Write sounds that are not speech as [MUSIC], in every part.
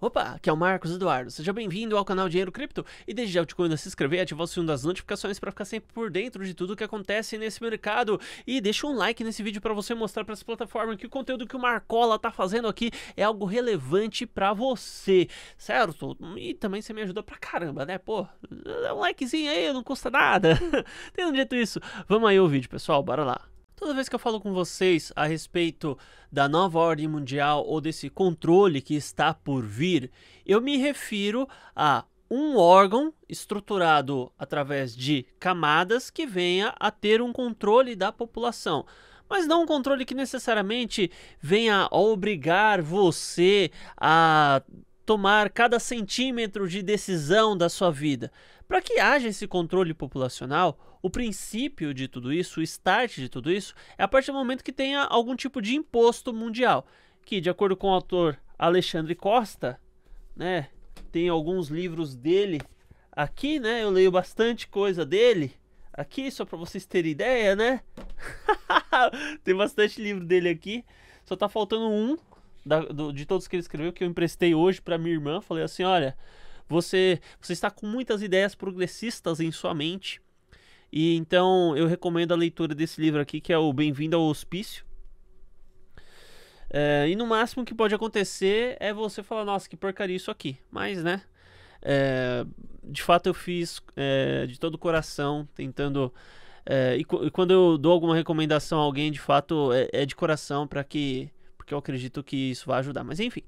Opa, aqui é o Marcos Eduardo, seja bem-vindo ao canal Dinheiro Cripto e desde já eu te convido a se inscrever e ativar o sininho das notificações para ficar sempre por dentro de tudo que acontece nesse mercado e deixa um like nesse vídeo para você mostrar para essa plataforma que o conteúdo que o Marcola tá fazendo aqui é algo relevante para você, certo? E também você me ajuda pra caramba, né? Pô, dá um likezinho aí, não custa nada. [LAUGHS] Tendo dito isso, vamos aí o vídeo, pessoal, bora lá. Toda vez que eu falo com vocês a respeito da nova ordem mundial ou desse controle que está por vir, eu me refiro a um órgão estruturado através de camadas que venha a ter um controle da população. Mas não um controle que necessariamente venha a obrigar você a tomar cada centímetro de decisão da sua vida. Para que haja esse controle populacional, o princípio de tudo isso, o start de tudo isso, é a partir do momento que tenha algum tipo de imposto mundial, que, de acordo com o autor Alexandre Costa, né, tem alguns livros dele aqui, né? Eu leio bastante coisa dele aqui, só para vocês terem ideia, né? [LAUGHS] tem bastante livro dele aqui. Só tá faltando um da, do, de todos que ele escreveu, que eu emprestei hoje para minha irmã. Falei assim: olha, você, você está com muitas ideias progressistas em sua mente. E então eu recomendo a leitura desse livro aqui, que é o Bem-vindo ao Hospício. É, e no máximo que pode acontecer é você falar, nossa, que porcaria isso aqui. Mas, né? É, de fato eu fiz é, de todo o coração, tentando. E, e, quando eu dou alguma recomendação a alguém, de fato é, é de coração para que porque eu acredito que isso vai ajudar. Mas enfim.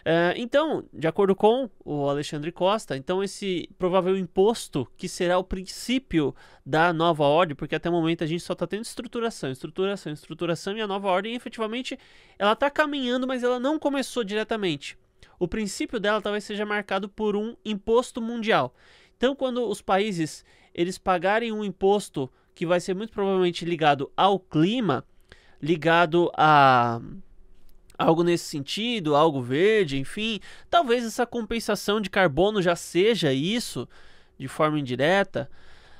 Uh, então, de acordo com o Alexandre Costa, então esse provável imposto que será o princípio da nova ordem, porque até o momento a gente só está tendo estruturação, estruturação, estruturação e a nova ordem efetivamente ela está caminhando, mas ela não começou diretamente. O princípio dela talvez seja marcado por um imposto mundial. Então, quando os países eles pagarem um imposto que vai ser muito provavelmente ligado ao clima, ligado a algo nesse sentido, algo verde, enfim. Talvez essa compensação de carbono já seja isso, de forma indireta.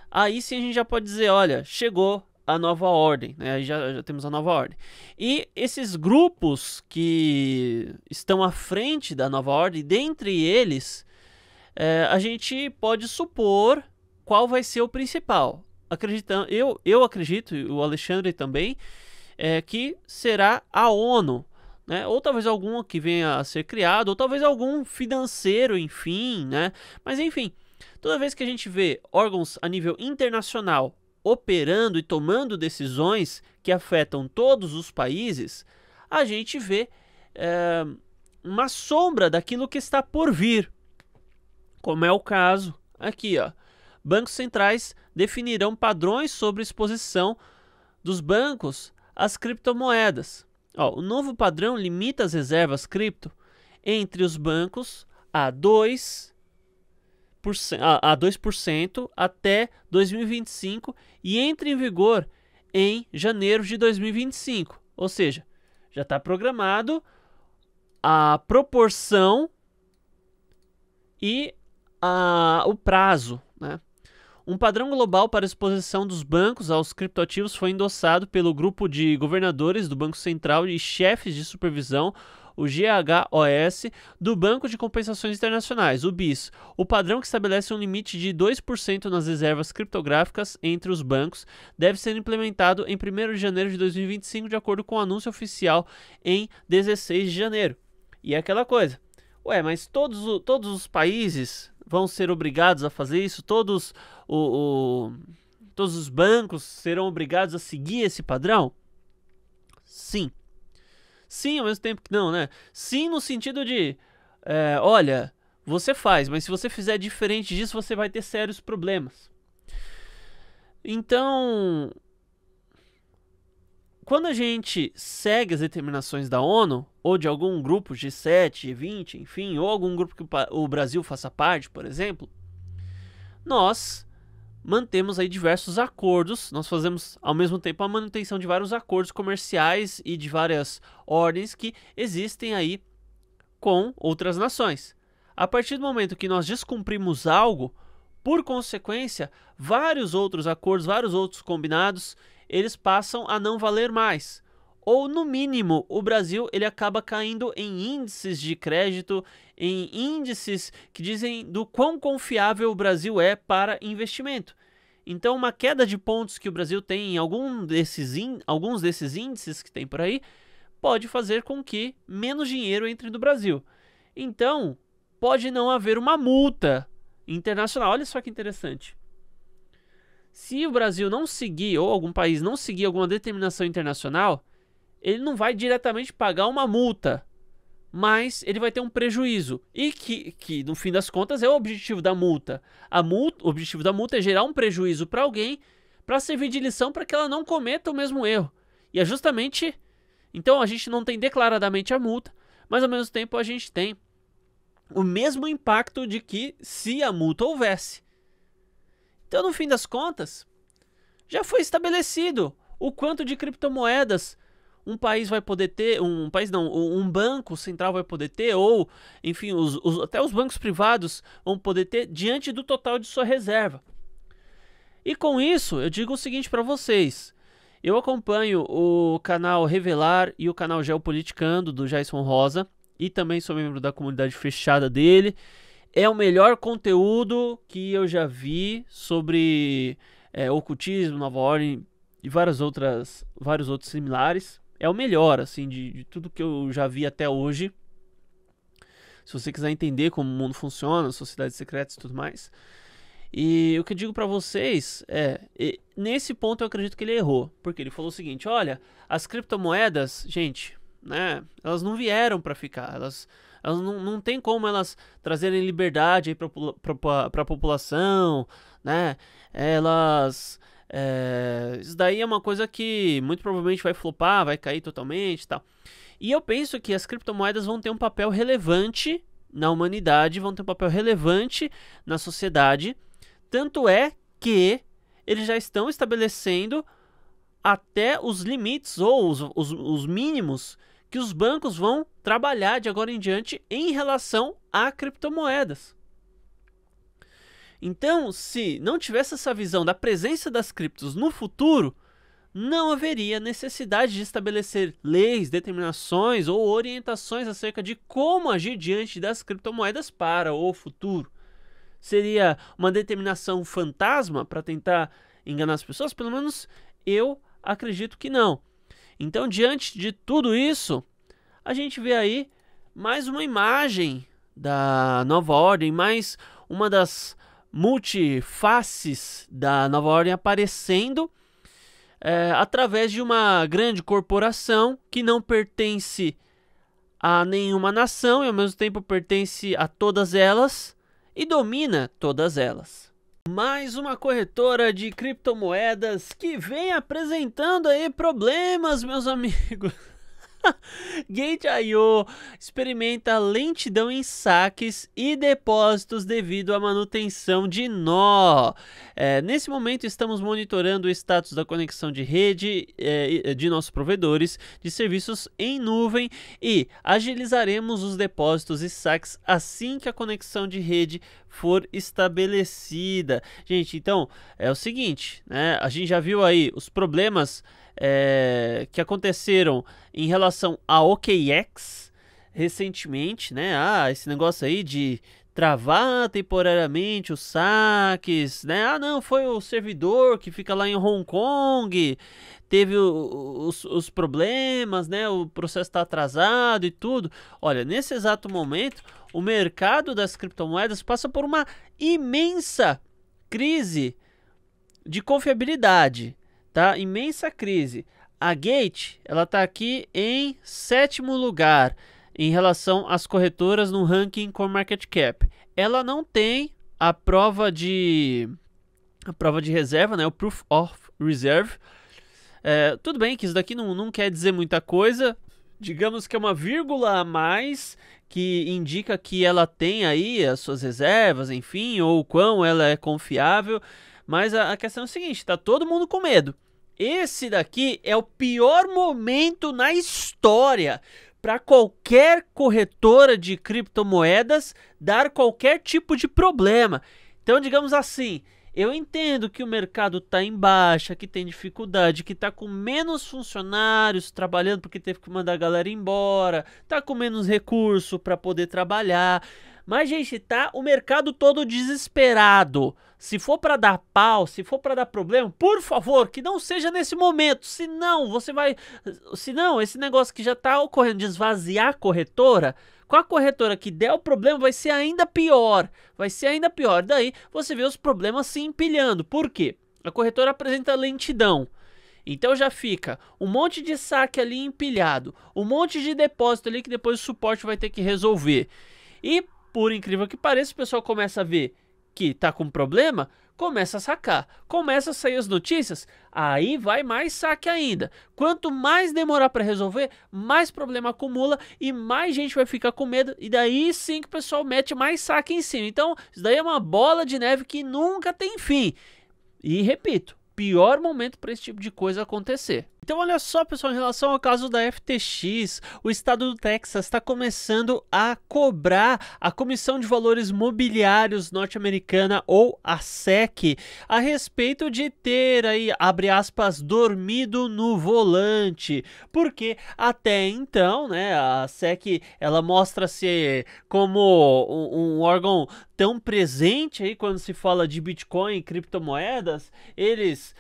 Aí sim a gente já pode dizer, olha, chegou a nova ordem, né? Aí já, já temos a nova ordem. E esses grupos que estão à frente da nova ordem, dentre eles, é, a gente pode supor qual vai ser o principal. Acreditam? eu, eu acredito, o Alexandre também, é, que será a ONU né? Ou talvez algum que venha a ser criado, ou talvez algum financeiro, enfim, né? Mas enfim, toda vez que a gente vê órgãos a nível internacional operando e tomando decisões que afetam todos os países, a gente vê é, uma sombra daquilo que está por vir, como é o caso aqui, ó. Bancos centrais definirão padrões sobre exposição dos bancos às criptomoedas. Ó, o novo padrão limita as reservas cripto entre os bancos a 2%, a, 2 até 2025 e entra em vigor em janeiro de 2025. Ou seja, já está programado a proporção e a, o prazo. Né? Um padrão global para exposição dos bancos aos criptoativos foi endossado pelo grupo de governadores do Banco Central e chefes de supervisão, o GHOS, do Banco de Compensações Internacionais, o BIS, o padrão que estabelece um limite de 2% nas reservas criptográficas entre os bancos, deve ser implementado em 1 de janeiro de 2025, de acordo com o anúncio oficial em 16 de janeiro. E é aquela coisa. Ué, mas todos, todos os países vão ser obrigados a fazer isso, todos, o, o, todos os bancos serão obrigados a seguir esse padrão? Sim. Sim, ao mesmo tempo que não, né? Sim, no sentido de: é, olha, você faz, mas se você fizer diferente disso, você vai ter sérios problemas. Então, quando a gente segue as determinações da ONU, ou de algum grupo G7, G20, enfim, ou algum grupo que o Brasil faça parte, por exemplo, nós mantemos aí diversos acordos, nós fazemos ao mesmo tempo a manutenção de vários acordos comerciais e de várias ordens que existem aí com outras nações. A partir do momento que nós descumprimos algo, por consequência, vários outros acordos, vários outros combinados eles passam a não valer mais. Ou, no mínimo, o Brasil ele acaba caindo em índices de crédito, em índices que dizem do quão confiável o Brasil é para investimento. Então, uma queda de pontos que o Brasil tem em algum desses in, alguns desses índices que tem por aí pode fazer com que menos dinheiro entre no Brasil. Então, pode não haver uma multa internacional. Olha só que interessante. Se o Brasil não seguir, ou algum país não seguir alguma determinação internacional, ele não vai diretamente pagar uma multa, mas ele vai ter um prejuízo. E que, que no fim das contas, é o objetivo da multa. A multa o objetivo da multa é gerar um prejuízo para alguém para servir de lição para que ela não cometa o mesmo erro. E é justamente. Então a gente não tem declaradamente a multa, mas ao mesmo tempo a gente tem o mesmo impacto de que se a multa houvesse. Então, no fim das contas, já foi estabelecido o quanto de criptomoedas um país vai poder ter, um país não, um banco central vai poder ter, ou enfim, os, os, até os bancos privados vão poder ter diante do total de sua reserva. E com isso, eu digo o seguinte para vocês. Eu acompanho o canal Revelar e o canal Geopoliticando do Jason Rosa e também sou membro da comunidade fechada dele é o melhor conteúdo que eu já vi sobre é, ocultismo, nova ordem e várias outras, vários outros similares. É o melhor, assim, de, de tudo que eu já vi até hoje. Se você quiser entender como o mundo funciona, sociedades secretas e tudo mais. E o que eu digo para vocês é, nesse ponto eu acredito que ele errou, porque ele falou o seguinte: olha, as criptomoedas, gente, né, elas não vieram para ficar, elas elas não, não tem como elas trazerem liberdade para a população, né? Elas. É, isso daí é uma coisa que muito provavelmente vai flopar, vai cair totalmente e tal. E eu penso que as criptomoedas vão ter um papel relevante na humanidade, vão ter um papel relevante na sociedade. Tanto é que eles já estão estabelecendo até os limites ou os, os, os mínimos que os bancos vão trabalhar de agora em diante em relação a criptomoedas. Então, se não tivesse essa visão da presença das criptos no futuro, não haveria necessidade de estabelecer leis, determinações ou orientações acerca de como agir diante das criptomoedas para o futuro. Seria uma determinação fantasma para tentar enganar as pessoas? Pelo menos eu acredito que não. Então, diante de tudo isso, a gente vê aí mais uma imagem da nova ordem, mais uma das multifaces da nova ordem aparecendo é, através de uma grande corporação que não pertence a nenhuma nação e ao mesmo tempo pertence a todas elas e domina todas elas. Mais uma corretora de criptomoedas que vem apresentando aí problemas, meus amigos. [LAUGHS] Gate.io experimenta lentidão em saques e depósitos devido à manutenção de nó. É, nesse momento, estamos monitorando o status da conexão de rede é, é de nossos provedores de serviços em nuvem e agilizaremos os depósitos e saques assim que a conexão de rede for estabelecida. Gente, então é o seguinte, né? A gente já viu aí os problemas é, que aconteceram em relação a OKX recentemente, né? Ah, esse negócio aí de travar temporariamente os saques, né? Ah, não, foi o servidor que fica lá em Hong Kong, teve o, os, os, problemas, né? O processo está atrasado e tudo. Olha, nesse exato momento, o mercado das criptomoedas passa por uma imensa crise de confiabilidade, tá? Imensa crise. A Gate, ela está aqui em sétimo lugar em relação às corretoras no ranking com market cap. Ela não tem a prova de a prova de reserva, né? O proof of reserve. É, tudo bem que isso daqui não, não quer dizer muita coisa, digamos que é uma vírgula a mais que indica que ela tem aí as suas reservas, enfim, ou quão ela é confiável. Mas a, a questão é a seguinte: tá todo mundo com medo. Esse daqui é o pior momento na história para qualquer corretora de criptomoedas dar qualquer tipo de problema. Então, digamos assim, eu entendo que o mercado está em baixa, que tem dificuldade, que está com menos funcionários trabalhando porque teve que mandar a galera embora, está com menos recurso para poder trabalhar. Mas gente, tá o mercado todo desesperado. Se for para dar pau, se for para dar problema, por favor, que não seja nesse momento. Senão você vai, senão esse negócio que já está ocorrendo de esvaziar a corretora, com a corretora que der o problema, vai ser ainda pior. Vai ser ainda pior. Daí você vê os problemas se empilhando. Por quê? A corretora apresenta lentidão. Então já fica um monte de saque ali empilhado, um monte de depósito ali que depois o suporte vai ter que resolver. E por incrível que pareça, o pessoal começa a ver que está com problema, começa a sacar. Começa a sair as notícias, aí vai mais saque ainda. Quanto mais demorar para resolver, mais problema acumula e mais gente vai ficar com medo e daí sim que o pessoal mete mais saque em cima. Então, isso daí é uma bola de neve que nunca tem fim. E repito, pior momento para esse tipo de coisa acontecer. Então, olha só, pessoal, em relação ao caso da FTX, o estado do Texas está começando a cobrar a Comissão de Valores Mobiliários norte-americana, ou a SEC, a respeito de ter aí, abre aspas, dormido no volante. Porque até então, né, a SEC ela mostra-se eh, como um, um órgão tão presente aí quando se fala de Bitcoin e criptomoedas, eles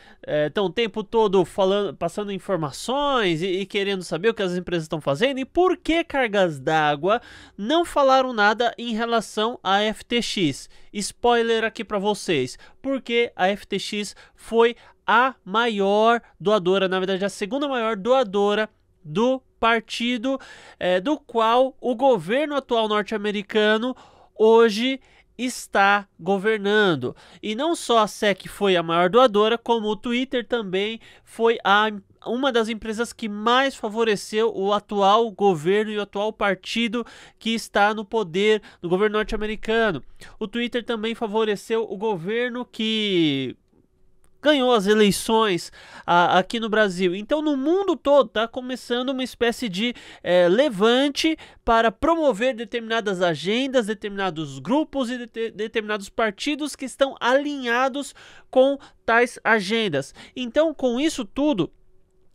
estão eh, é, o tempo todo falando, passando em informações e, e querendo saber o que as empresas estão fazendo e por que cargas d'água não falaram nada em relação à FTX. Spoiler aqui para vocês, porque a FTX foi a maior doadora, na verdade a segunda maior doadora do partido é, do qual o governo atual norte-americano hoje está governando. E não só a SEC foi a maior doadora, como o Twitter também foi a uma das empresas que mais favoreceu o atual governo e o atual partido que está no poder do governo norte-americano. O Twitter também favoreceu o governo que ganhou as eleições a, aqui no Brasil. Então, no mundo todo está começando uma espécie de é, levante para promover determinadas agendas, determinados grupos e de, determinados partidos que estão alinhados com tais agendas. Então, com isso tudo,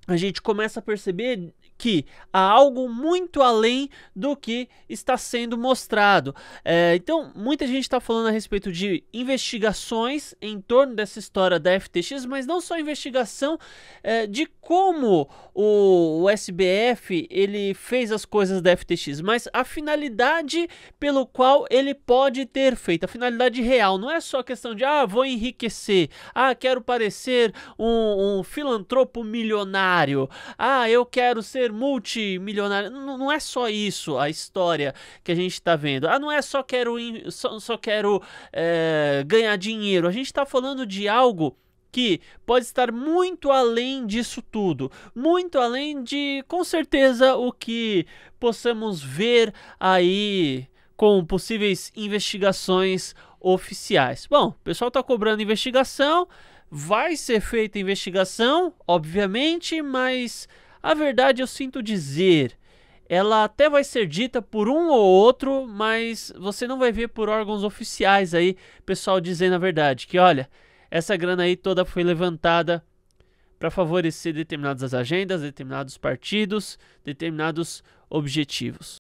a gente começa a perceber que há algo muito além do que está sendo mostrado. É, então, muita gente está falando a respeito de investigações em torno dessa história da FTX, mas não só investigação é, de como o, o SBF ele fez as coisas da FTX, mas a finalidade pelo qual ele pode ter feito, a finalidade real. Não é só questão de, ah, vou enriquecer, ah, quero parecer um, um filantropo milionário, ah, eu quero ser ser multimilionário. Não, não é só isso a história que a gente está vendo. Ah, não é só quero, só, só quero é, ganhar dinheiro. A gente está falando de algo que pode estar muito além disso tudo, muito além de, com certeza, o que possamos ver aí com possíveis investigações oficiais. Bom, o pessoal está cobrando investigação, vai ser feita investigação, obviamente, mas a verdade, eu sinto dizer, ela até vai ser dita por um ou outro, mas você não vai ver por órgãos oficiais aí, pessoal dizendo a verdade, que olha, essa grana aí toda foi levantada para favorecer determinadas agendas, determinados partidos, determinados objetivos.